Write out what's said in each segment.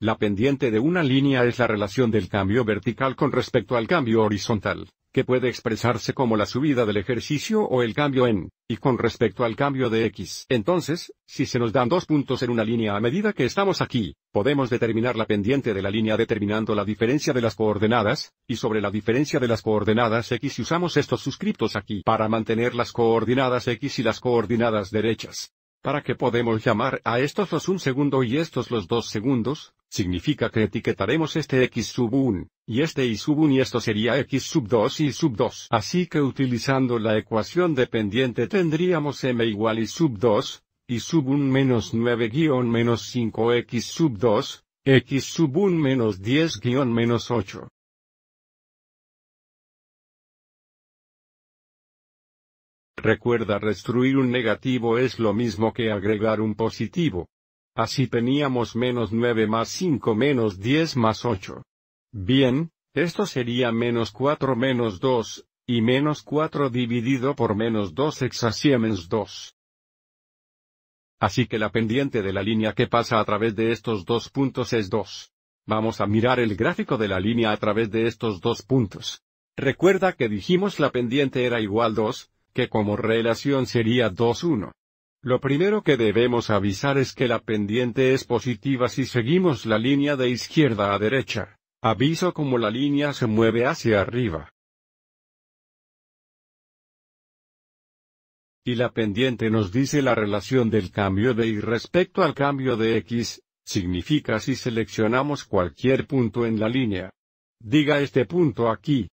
La pendiente de una línea es la relación del cambio vertical con respecto al cambio horizontal, que puede expresarse como la subida del ejercicio o el cambio en, y con respecto al cambio de x. Entonces, si se nos dan dos puntos en una línea a medida que estamos aquí, podemos determinar la pendiente de la línea determinando la diferencia de las coordenadas, y sobre la diferencia de las coordenadas x usamos estos suscriptos aquí para mantener las coordenadas x y las coordenadas derechas. ¿Para que podemos llamar a estos los un segundo y estos los dos segundos? Significa que etiquetaremos este x sub 1, y este y sub 1 y esto sería x sub 2 y sub 2. Así que utilizando la ecuación dependiente tendríamos m igual y sub 2, y sub 1 menos 9 guión menos 5 x sub 2, x sub 1 menos 10 guión menos 8. Recuerda restruir un negativo es lo mismo que agregar un positivo. Así teníamos menos 9 más 5 menos 10 más 8. Bien, esto sería menos 4 menos 2, y menos 4 dividido por menos 2 menos 2. Así que la pendiente de la línea que pasa a través de estos dos puntos es 2. Vamos a mirar el gráfico de la línea a través de estos dos puntos. Recuerda que dijimos la pendiente era igual 2, que como relación sería 2-1. Lo primero que debemos avisar es que la pendiente es positiva si seguimos la línea de izquierda a derecha. Aviso como la línea se mueve hacia arriba. Y la pendiente nos dice la relación del cambio de y respecto al cambio de x, significa si seleccionamos cualquier punto en la línea. Diga este punto aquí,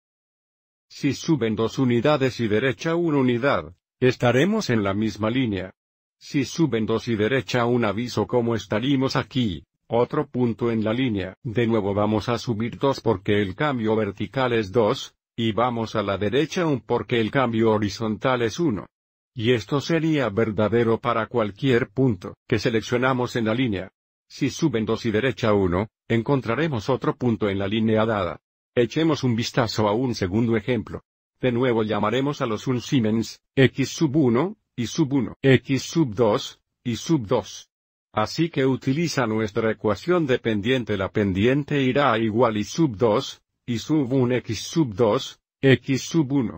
si suben dos unidades y derecha una unidad, estaremos en la misma línea. Si suben dos y derecha un aviso como estaríamos aquí, otro punto en la línea. De nuevo vamos a subir dos porque el cambio vertical es dos, y vamos a la derecha un porque el cambio horizontal es uno. Y esto sería verdadero para cualquier punto que seleccionamos en la línea. Si suben dos y derecha uno, encontraremos otro punto en la línea dada. Echemos un vistazo a un segundo ejemplo. De nuevo llamaremos a los un Siemens, x sub 1, y sub 1, x sub 2, y sub 2. Así que utiliza nuestra ecuación de pendiente. La pendiente irá igual y sub 2, y sub 1 x sub 2, x sub 1.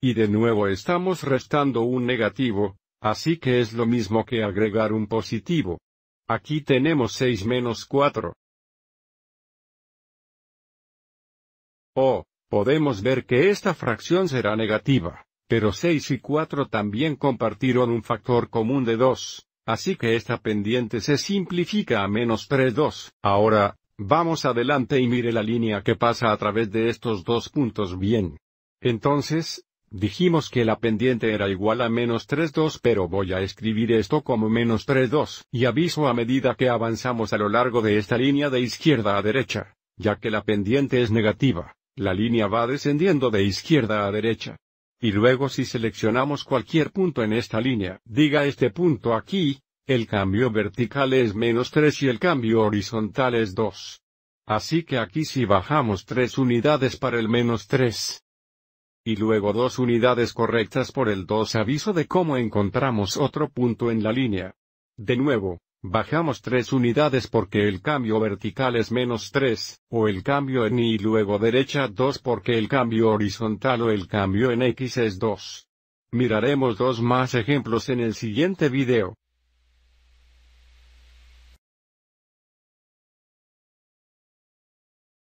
Y de nuevo estamos restando un negativo, así que es lo mismo que agregar un positivo. Aquí tenemos 6 menos 4. Oh, podemos ver que esta fracción será negativa, pero 6 y 4 también compartieron un factor común de 2, así que esta pendiente se simplifica a menos 3 2. Ahora, vamos adelante y mire la línea que pasa a través de estos dos puntos bien. Entonces, Dijimos que la pendiente era igual a menos 2 pero voy a escribir esto como menos 2 y aviso a medida que avanzamos a lo largo de esta línea de izquierda a derecha, ya que la pendiente es negativa, la línea va descendiendo de izquierda a derecha. Y luego si seleccionamos cualquier punto en esta línea, diga este punto aquí, el cambio vertical es menos 3 y el cambio horizontal es 2. Así que aquí si bajamos 3 unidades para el menos 3, y luego dos unidades correctas por el 2 aviso de cómo encontramos otro punto en la línea. De nuevo, bajamos tres unidades porque el cambio vertical es menos 3, o el cambio en y luego derecha 2 porque el cambio horizontal o el cambio en x es 2. Miraremos dos más ejemplos en el siguiente video.